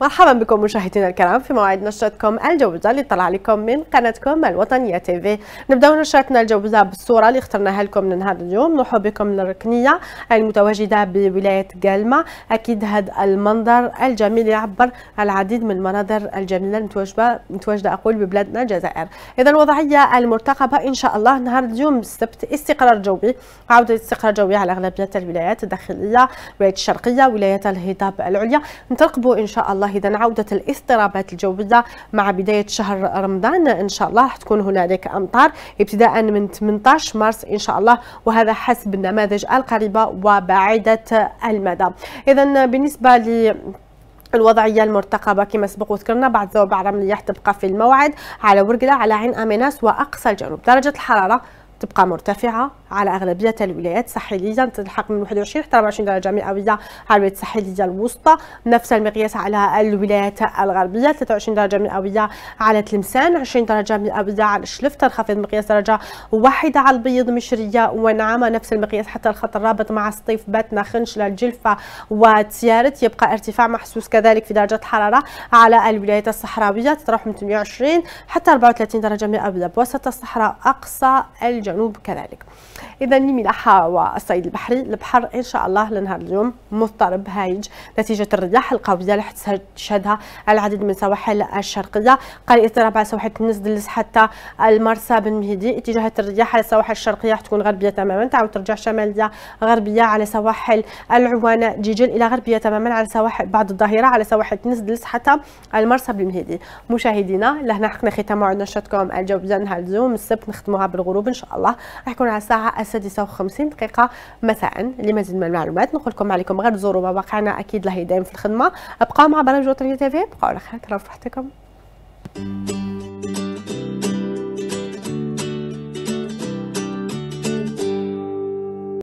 مرحبا بكم مشاهدينا الكرام في موعد نشرتكم الجوزة اللي طلع لكم من قناتكم الوطنية تيفي نبداو نشرتنا الجوزة بالصورة اللي اخترناها لكم لنهار اليوم نرحب بكم للركنية المتواجدة بولاية قلمة أكيد هذا المنظر الجميل يعبر العديد من المناظر الجميلة المتواجدة متواجدة أقول ببلادنا الجزائر إذا الوضعية المرتقبة إن شاء الله نهار اليوم السبت استقرار جوي عودة استقرار جوي على أغلبية الولايات الداخلية ولاية الشرقية ولاية الهضاب العليا نترقبوا إن شاء الله الله اذا عوده الاضطرابات الجويه مع بدايه شهر رمضان ان شاء الله راح تكون هنالك امطار ابتداء من 18 مارس ان شاء الله وهذا حسب النماذج القريبه وبعيده المدى اذا بالنسبه ل الوضعية المرتقبة كما سبق وذكرنا ذوب عرم الرياح تبقى في الموعد على ورقلة على عين أميناس وأقصى الجنوب درجة الحرارة تبقى مرتفعة على أغلبية الولايات ساحليا تلحق من 21 حتى 24 درجة مئوية على الولايات الساحلية الوسطى نفس المقياس على الولايات الغربية 23 درجة مئوية على تلمسان 20 درجة مئوية على الشلف تنخفض مقياس درجة واحدة على البيض مشرية ونعامة نفس المقياس حتى الخط الرابط مع سطيف باتنا خنشلة الجلفة وتيارت يبقى ارتفاع محسوس كذلك في درجة الحرارة على الولايات الصحراوية تتراوح من 28 حتى 34 درجة مئوية بوسط الصحراء أقصى الجنوب كذلك اذا الملاحه والصيد البحري البحر ان شاء الله لنهار اليوم مضطرب هايج نتيجه الرياح القويه اللي تشهدها العديد من السواحل الشرقيه اضطراب على سواحل تونس دلس حتى المرسى بن مهدي اتجاهات الرياح على السواحل الشرقيه تكون غربيه تماما تعاود ترجع شماليه غربيه على سواحل العوانه جيجل الى غربيه تماما على سواحل بعد الظهيره على سواحل تونس دلس حتى المرسى بن مهدي مشاهدينا لهنا حقنا ختام نشاطكم الجو الجويه نهار اليوم السبت نختموها بالغروب ان شاء الله راح يكون على الساعه السادسه وخمسين دقيقه مساء لمزيد من المعلومات نقول لكم عليكم غير تزوروا مواقعنا اكيد لهي دايم في الخدمه أبقى مع برامج وطنية تيفي بقاو على خير ترى في